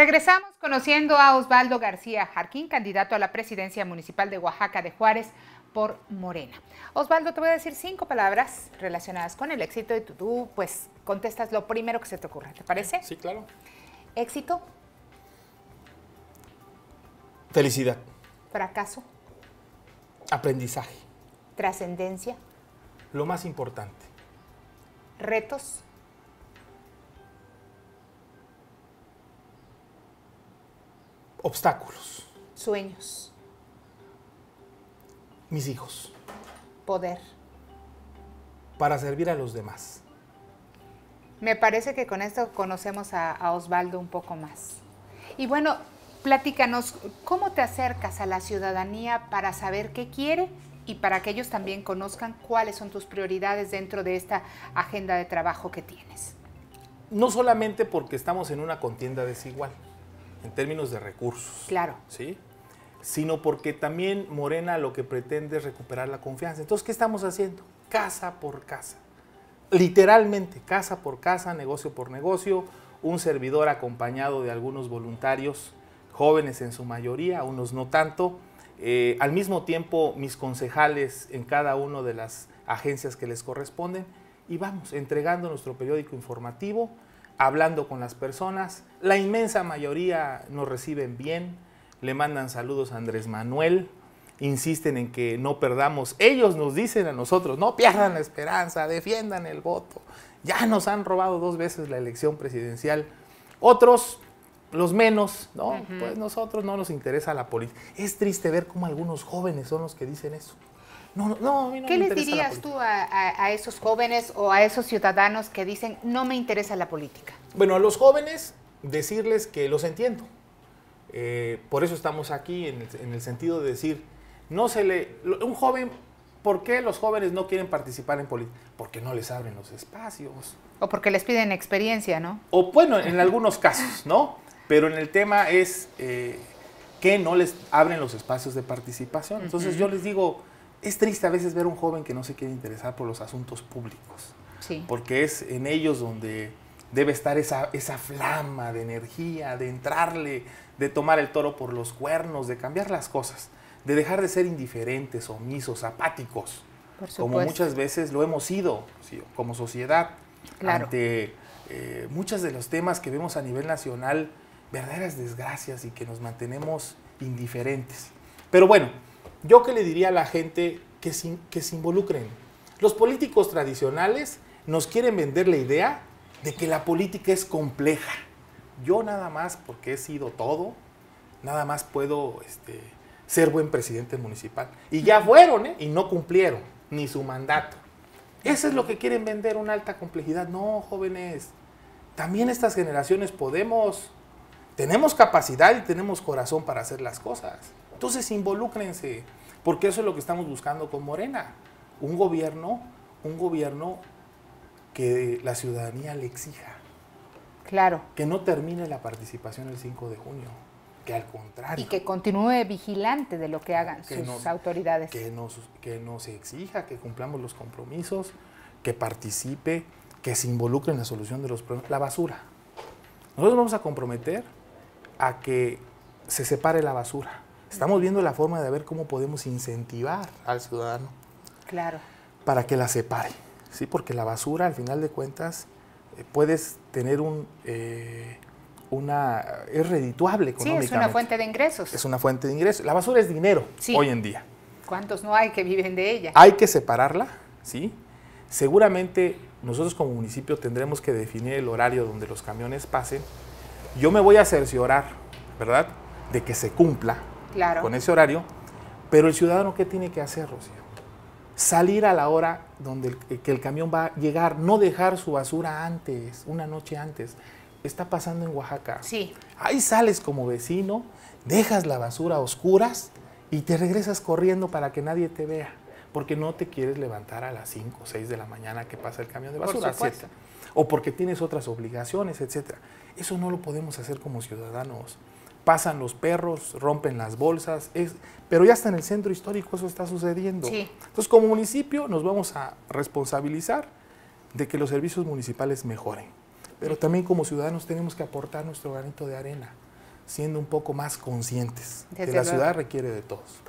Regresamos conociendo a Osvaldo García Jarquín, candidato a la presidencia municipal de Oaxaca de Juárez por Morena. Osvaldo, te voy a decir cinco palabras relacionadas con el éxito de tú, pues contestas lo primero que se te ocurra, ¿te parece? Sí, claro. Éxito. Felicidad. Fracaso. Aprendizaje. Trascendencia. Lo más importante. Retos. Obstáculos. Sueños. Mis hijos. Poder. Para servir a los demás. Me parece que con esto conocemos a, Osvaldo un poco más. Y bueno, platícanos, ¿cómo te acercas a la ciudadanía para saber qué quiere y para que ellos también conozcan cuáles son tus prioridades dentro de esta agenda de trabajo que tienes? No solamente porque estamos en una contienda desigual en términos de recursos. Claro. ¿Sí? Sino porque también Morena lo que pretende es recuperar la confianza. Entonces, ¿qué estamos haciendo? Casa por casa. Literalmente, casa por casa, negocio por negocio, un servidor acompañado de algunos voluntarios, jóvenes en su mayoría, unos no tanto. Eh, al mismo tiempo, mis concejales en cada una de las agencias que les corresponden y vamos entregando nuestro periódico informativo hablando con las personas. La inmensa mayoría nos reciben bien, le mandan saludos a Andrés Manuel, insisten en que no perdamos. Ellos nos dicen a nosotros, no pierdan la esperanza, defiendan el voto. Ya nos han robado dos veces la elección presidencial. Otros, los menos, ¿no? Pues nosotros no nos interesa la política. Es triste ver cómo algunos jóvenes son los que dicen eso. No, ¿Qué les dirías tú a, esos jóvenes o a esos ciudadanos que dicen no me interesa la política? Bueno, a los jóvenes decirles que los entiendo. Eh, por eso estamos aquí en el, sentido de decir, no se le... Un joven, ¿por qué los jóvenes no quieren participar en política? Porque no les abren los espacios. O porque les piden experiencia, ¿no? O bueno, en algunos casos, ¿no? Pero en el tema es eh, que no les abren los espacios de participación. Entonces yo les digo es triste a veces ver un joven que no se quiere interesar por los asuntos públicos, sí. porque es en ellos donde debe estar esa, esa flama de energía, de entrarle, de tomar el toro por los cuernos, de cambiar las cosas, de dejar de ser indiferentes, omisos, apáticos, como muchas veces lo hemos sido ¿sí? como sociedad ante eh, muchos de los temas que vemos a nivel nacional, verdaderas desgracias y que nos mantenemos indiferentes. Pero bueno, yo que le diría a la gente que se, involucren. Los políticos tradicionales nos quieren vender la idea de que la política es compleja. Yo nada más, porque he sido todo, nada más puedo este, ser buen presidente municipal. Y ya fueron, ¿eh? Y no cumplieron ni su mandato. Eso es lo que quieren vender, una alta complejidad. No, jóvenes, también estas generaciones podemos, tenemos capacidad y tenemos corazón para hacer las cosas. Entonces involúcrense, porque eso es lo que estamos buscando con Morena. Un gobierno, un gobierno que la ciudadanía le exija. Claro. Que no termine la participación el 5 de junio, que al contrario. Y que continúe vigilante de lo que hagan sus autoridades. Que nos, que nos exija que cumplamos los compromisos, que participe, que se involucre en la solución de los problemas. La basura. Nosotros vamos a comprometer a que se separe la basura. Estamos viendo la forma de ver cómo podemos incentivar al ciudadano. Claro. Para que la separe. Sí, porque la basura, al final de cuentas, eh, puedes tener un, eh, una... es redituable económicamente. Sí, es una fuente de ingresos. Es una fuente de ingresos. La basura es dinero hoy en día. ¿Cuántos no hay que viven de ella? Hay que separarla, ¿sí? Seguramente nosotros como municipio tendremos que definir el horario donde los camiones pasen. Yo me voy a cerciorar, ¿verdad?, de que se cumpla con ese horario. Pero el ciudadano, ¿qué tiene que hacer, Rocío? Salir a la hora donde el, eh, que el camión va a llegar, no dejar su basura antes, una noche antes. Está pasando en Oaxaca. Sí. Ahí sales como vecino, dejas la basura a oscuras y te regresas corriendo para que nadie te vea, porque no te quieres levantar a las 5 o 6 de la mañana que pasa el camión de basura, o porque tienes otras obligaciones, etc. Eso no lo podemos hacer como ciudadanos pasan los perros, rompen las bolsas, es, pero ya está en el centro histórico eso está sucediendo. Entonces, como municipio nos vamos a responsabilizar de que los servicios municipales mejoren, pero también como ciudadanos tenemos que aportar nuestro granito de arena, siendo un poco más conscientes que la ciudad requiere de todos.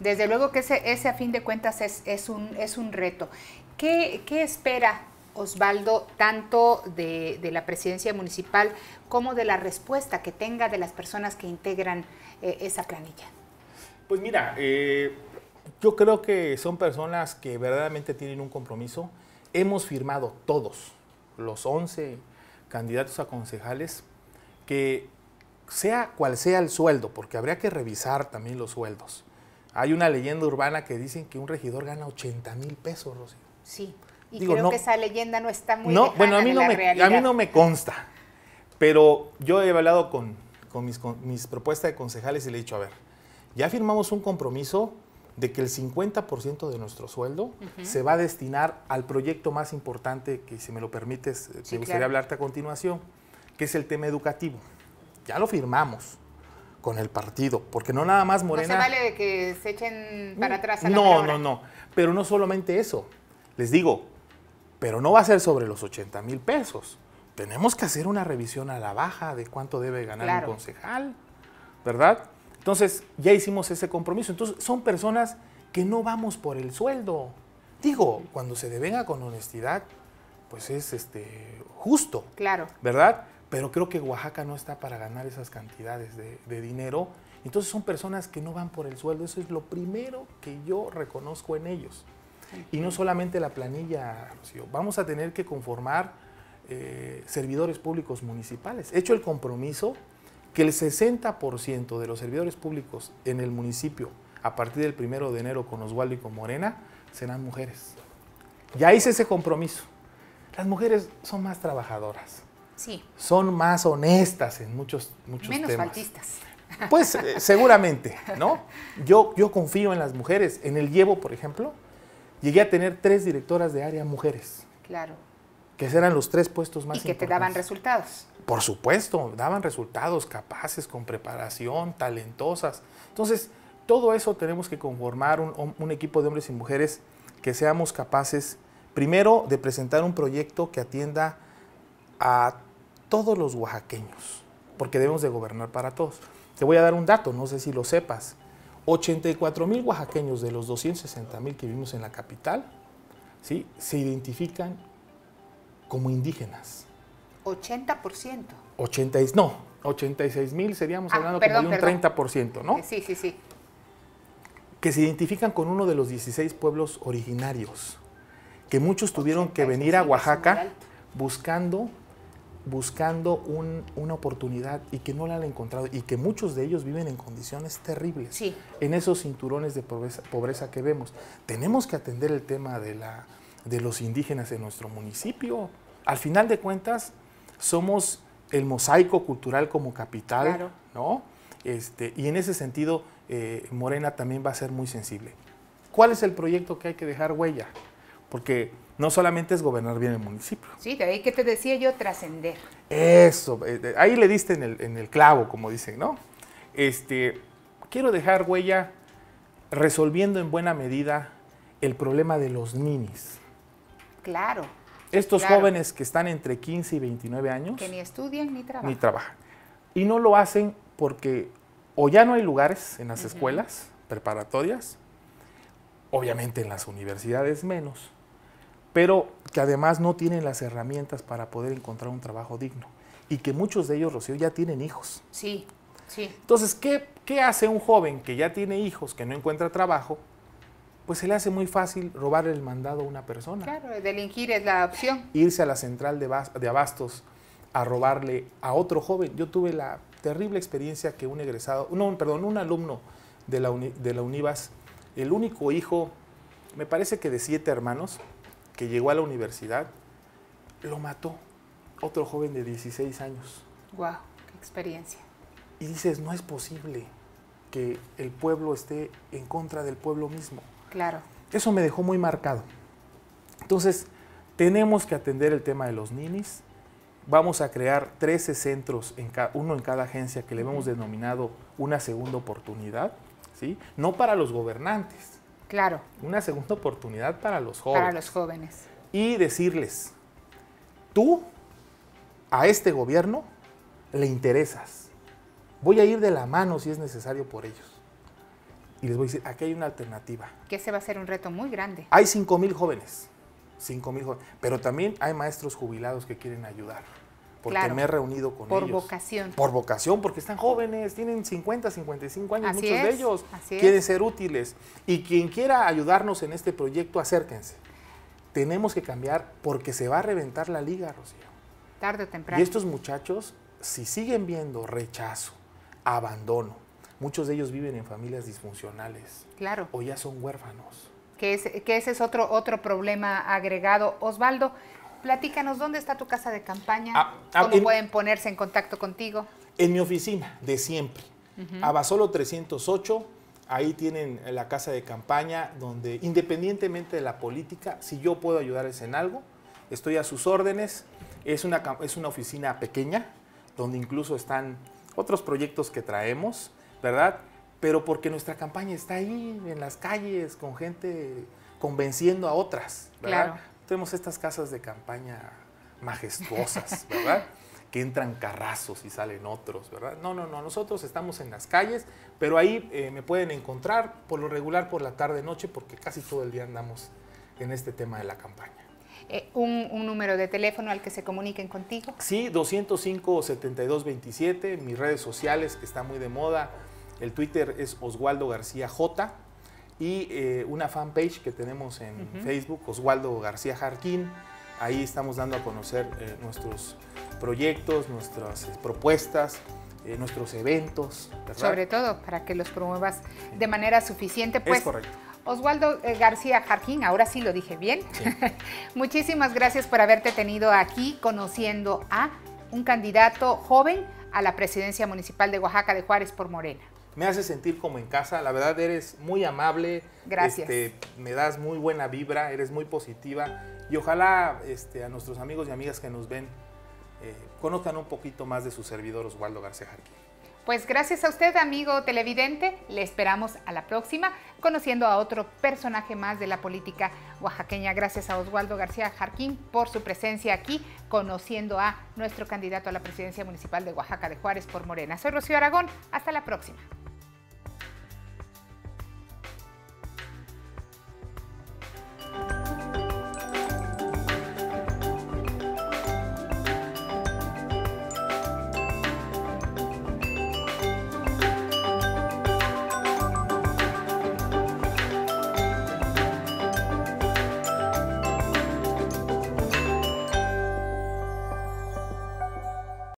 Desde luego que ese, ese a fin de cuentas es, es, un, es un reto. ¿Qué, qué espera Osvaldo, tanto de, la presidencia municipal como de la respuesta que tenga de las personas que integran eh, esa planilla? Pues mira, eh, yo creo que son personas que verdaderamente tienen un compromiso. Hemos firmado todos, los 11 candidatos a concejales, que sea cual sea el sueldo, porque habría que revisar también los sueldos. Hay una leyenda urbana que dicen que un regidor gana 80 mil pesos, Rocío. Sí. Y creo que esa leyenda no está muy no, bueno, a mí no me, A mí no me consta, pero yo he hablado con, con mis, propuestas de concejales y le he dicho, a ver, ya firmamos un compromiso de que el 50% de nuestro sueldo se va a destinar al proyecto más importante que, si me lo permites, eh, me gustaría hablarte a continuación, que es el tema educativo. Ya lo firmamos con el partido, porque no nada más Morena... No se vale de que se echen para mm, atrás a la No, no, no, pero no solamente eso. Les digo, pero no va a ser sobre los 80 mil pesos. Tenemos que hacer una revisión a la baja de cuánto debe ganar un concejal, ¿verdad? Entonces, ya hicimos ese compromiso. Entonces, son personas que no vamos por el sueldo. Digo, cuando se devenga con honestidad, pues es este, justo. Claro. ¿Verdad? Pero creo que Oaxaca no está para ganar esas cantidades de dinero. Entonces son personas que no van por el sueldo. Eso es lo primero que yo reconozco en ellos. Y no solamente la planilla, vamos a tener que conformar eh, servidores públicos municipales. He Hecho el compromiso que el 60% de los servidores públicos en el municipio a partir del primero de enero con Oswaldo y con Morena serán mujeres. Ya hice ese compromiso. Las mujeres son más trabajadoras. Sí. Son más honestas en muchos, muchos Menos temas. Menos faltistas. Pues eh, seguramente, ¿no? Yo, yo confío en las mujeres. En el llevo, por ejemplo, llegué a tener tres directoras de área mujeres. Claro. Que eran los tres puestos más importantes. Y que te daban resultados. Por supuesto, daban resultados capaces, con preparación, talentosas. Entonces, todo eso tenemos que conformar un, un equipo de hombres y mujeres que seamos capaces, primero, de presentar un proyecto que atienda a todos los oaxaqueños, porque debemos de gobernar para todos. Te voy a dar un dato, no sé si lo sepas. 84 mil oaxaqueños de los 260 mil que vivimos en la capital ¿sí? se identifican como indígenas. 80%. 80 no, 86 mil seríamos ah, hablando como de un 30%, ¿no? Sí, sí, sí. Que se identifican con uno de los 16 pueblos originarios, que muchos tuvieron que venir a Oaxaca buscando buscando una oportunidad y que no la han encontrado y que muchos de ellos viven en condiciones terribles en esos cinturones de pobreza, que vemos. Tenemos que atender el tema de, la, de los indígenas en nuestro municipio. Al final de cuentas, somos el mosaico cultural como capital, ¿no? Este, y en ese sentido, eh, Morena también va a ser muy sensible. ¿Cuál es el proyecto que hay que dejar huella? Porque no solamente es gobernar bien el municipio. Sí, de ahí que te decía yo, trascender. Eso, eh, ahí le diste en el, clavo, como dicen, ¿no? Este, quiero dejar huella resolviendo en buena medida el problema de los ninis. Claro. Estos jóvenes que están entre 15 y 29 años. Que ni estudian ni trabajan. Ni trabajan. Y no lo hacen porque o ya no hay lugares en las escuelas preparatorias, obviamente en las universidades menos pero que además no tienen las herramientas para poder encontrar un trabajo digno. Y que muchos de ellos, Rocío, ya tienen hijos. Sí, sí. Entonces, ¿qué, hace un joven que ya tiene hijos, que no encuentra trabajo? Pues se le hace muy fácil robar el mandado a una persona. Claro, delinquir es la opción. Irse a la central de, abastos a robarle a otro joven. Yo tuve la terrible experiencia que un egresado, no, perdón, un alumno de la, de la UNIVAS, el único hijo, me parece que de siete hermanos, que llegó a la universidad, lo mató otro joven de 16 años. ¡Wow! ¡Qué experiencia! Y dices, no es posible que el pueblo esté en contra del pueblo mismo. Claro. Eso me dejó muy marcado. Entonces, tenemos que atender el tema de los ninis. Vamos a crear 13 centros, en cada, uno en cada agencia, que le hemos denominado una segunda oportunidad, ¿sí? No para los gobernantes, Claro. Una segunda oportunidad para los jóvenes. Para los jóvenes. Y decirles, tú a este gobierno le interesas. Voy a ir de la mano si es necesario por ellos. Y les voy a decir, aquí hay una alternativa. Que ese va a ser un reto muy grande. Hay cinco mil jóvenes, cinco mil jóvenes, pero también hay maestros jubilados que quieren ayudar porque me he reunido con ellos. Por vocación. Por vocación, porque están jóvenes, tienen 50, 55 años, muchos de ellos quieren ser útiles. Y quien quiera ayudarnos en este proyecto, acérquense. Tenemos que cambiar porque se va a reventar la liga, Rocío. Tarde o temprano. Y estos muchachos, si siguen viendo rechazo, abandono, muchos de ellos viven en familias disfuncionales. Claro. O ya son huérfanos. Que, que ese es otro, otro problema agregado. Osvaldo, Platícanos, ¿dónde está tu casa de campaña? Ah, ah, ¿Cómo pueden ponerse en contacto contigo? En mi oficina, de siempre. A Basolo 308, ahí tienen la casa de campaña donde independientemente de la política, si yo puedo ayudarles en algo, estoy a sus órdenes. Es una, es una oficina pequeña donde incluso están otros proyectos que traemos, ¿verdad? Pero porque nuestra campaña está ahí en las calles con gente convenciendo a otras, ¿verdad? Claro. Tenemos estas casas de campaña majestuosas, ¿verdad? que entran carrazos y salen otros, ¿verdad? No, no, no, nosotros estamos en las calles, pero ahí eh, me pueden encontrar por lo regular por la tarde-noche, porque casi todo el día andamos en este tema de la campaña. Eh, un, número de teléfono al que se comuniquen contigo? Sí, 205-7227, mis redes sociales que está muy de moda, el Twitter es Oswaldo García J, y eh, una fanpage que tenemos en Facebook, Oswaldo García Jarquín. Ahí estamos dando a conocer eh, nuestros proyectos, nuestras propuestas, eh, nuestros eventos. Sobre todo para que los promuevas de manera suficiente. Pues, es correcto. Oswaldo García Jarquín, ahora sí lo dije bien. Muchísimas gracias por haberte tenido aquí conociendo a un candidato joven a la presidencia municipal de Oaxaca de Juárez por Morena me hace sentir como en casa. La verdad, eres muy amable. Gracias. Este, me das muy buena vibra, eres muy positiva. Y ojalá este, a nuestros amigos y amigas que nos ven eh, conozcan un poquito más de su servidor Oswaldo García Jarquín. Pues gracias a usted, amigo televidente. Le esperamos a la próxima, conociendo a otro personaje más de la política oaxaqueña. Gracias a Oswaldo García Jarquín por su presencia aquí, conociendo a nuestro candidato a la presidencia municipal de Oaxaca de Juárez por Morena. Soy Rocío Aragón. Hasta la próxima.